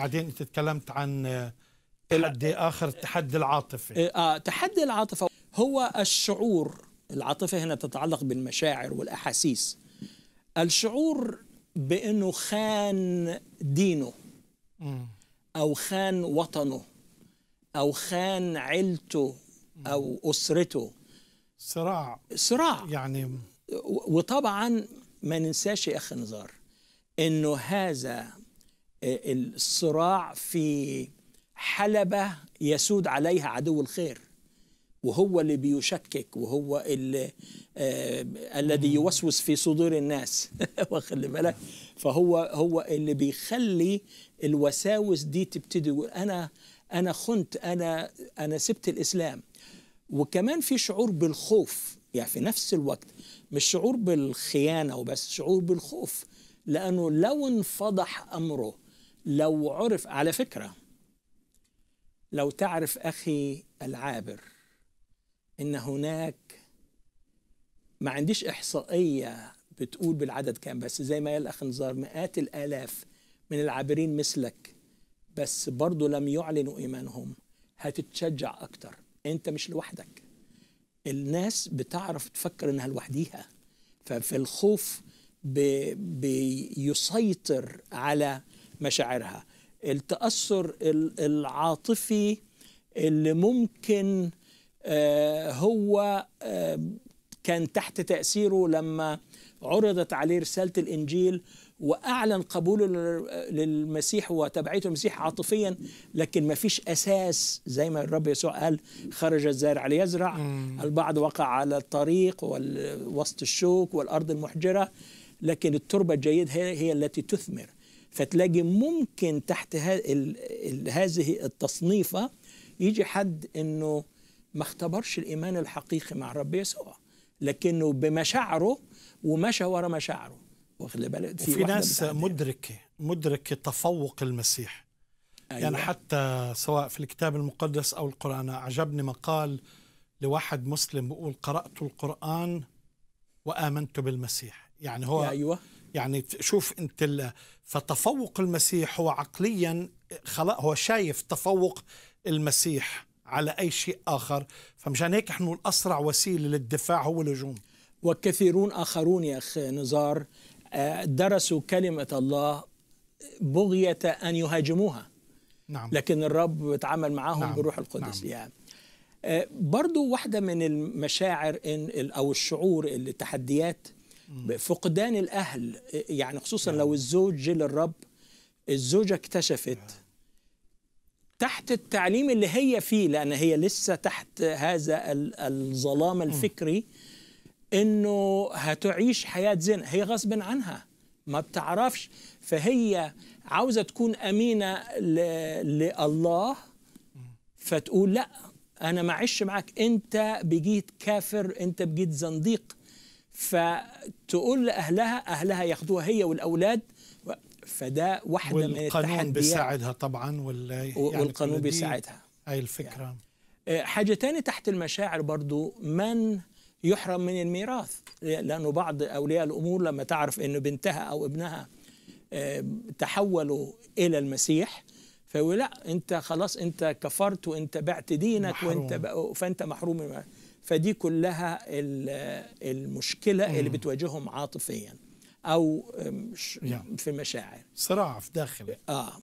بعدين انت تكلمت عن تحدي اخر التحدي العاطفي إيه، اه تحدي العاطفه هو الشعور العاطفه هنا تتعلق بالمشاعر والاحاسيس الشعور بانه خان دينه او خان وطنه او خان عيلته او اسرته صراع صراع يعني وطبعا ما ننساش يا اخي نزار انه هذا الصراع في حلبة يسود عليها عدو الخير وهو اللي بيشكك وهو اللي آه الذي يوسوس في صدور الناس وخلي بالك فهو هو اللي بيخلي الوساوس دي تبتدي يقول انا انا خنت انا انا سبت الاسلام وكمان في شعور بالخوف يعني في نفس الوقت مش شعور بالخيانه وبس شعور بالخوف لانه لو انفضح امره لو عرف على فكرة لو تعرف أخي العابر إن هناك ما عنديش إحصائية بتقول بالعدد كام بس زي ما قال الأخ نزار مئات الآلاف من العابرين مثلك بس برضه لم يعلنوا إيمانهم هتتشجع أكتر أنت مش لوحدك الناس بتعرف تفكر إنها لوحديها ففي الخوف بيسيطر على مشاعرها التأثر العاطفي اللي ممكن آه، هو آه، كان تحت تأثيره لما عرضت عليه رسالة الإنجيل وأعلن قبوله للمسيح وتبعيته المسيح عاطفيا لكن ما فيش أساس زي ما الرب يسوع قال خرج الزارع ليزرع البعض وقع على الطريق ووسط الشوك والأرض المحجرة لكن التربة الجيدة هي التي تثمر فتلاقي ممكن تحت هذه التصنيفة يجي حد أنه ما اختبرش الإيمان الحقيقي مع الرب يسوع لكنه بمشاعره ومشى ورا مشاعره واخد بالك في, في ناس مدركة مدركة تفوق المسيح يعني أيوة. يعني حتى سواء في الكتاب المقدس أو القرآن أعجبني مقال لواحد مسلم بيقول قرأت القرآن وآمنت بالمسيح يعني هو أيوة. يعني شوف انت فتفوق المسيح هو عقليا خلق هو شايف تفوق المسيح على أي شيء آخر فمشان هيك نحن الأسرع وسيلة للدفاع هو الهجوم وكثيرون آخرون يا أخ نزار آه، درسوا كلمة الله بغية أن يهاجموها نعم. لكن الرب تعامل معهم نعم. بالروح القدس نعم. يعني برضو واحدة من المشاعر إن أو الشعور التحديات فقدان الاهل يعني خصوصا نعم. لو الزوج جه للرب الزوجه اكتشفت تحت التعليم اللي هي فيه لان هي لسه تحت هذا الظلام الفكري انه هتعيش حياه زنا هي غصب عنها ما بتعرفش فهي عاوزه تكون امينه لله فتقول لا انا ما معيش معاك انت بجيت كافر انت بجيت زنديق فتقول لأهلها أهلها ياخذوها هي والأولاد فده واحدة من التحديات والقانون بيساعدها طبعا ولا يعني والقانون بيساعدها هاي الفكرة يعني. آه، حاجة ثانيه تحت المشاعر برضو من يحرم من الميراث لأنه بعض أولياء الأمور لما تعرف أن بنتها أو ابنها آه، تحولوا إلى المسيح فيقول لا أنت خلاص أنت كفرت وأنت بعت دينك محروم. وأنت فأنت محروم من الميراث فدي كلها المشكلة اللي بتواجههم عاطفيا أو في مشاعر صراع في داخل آه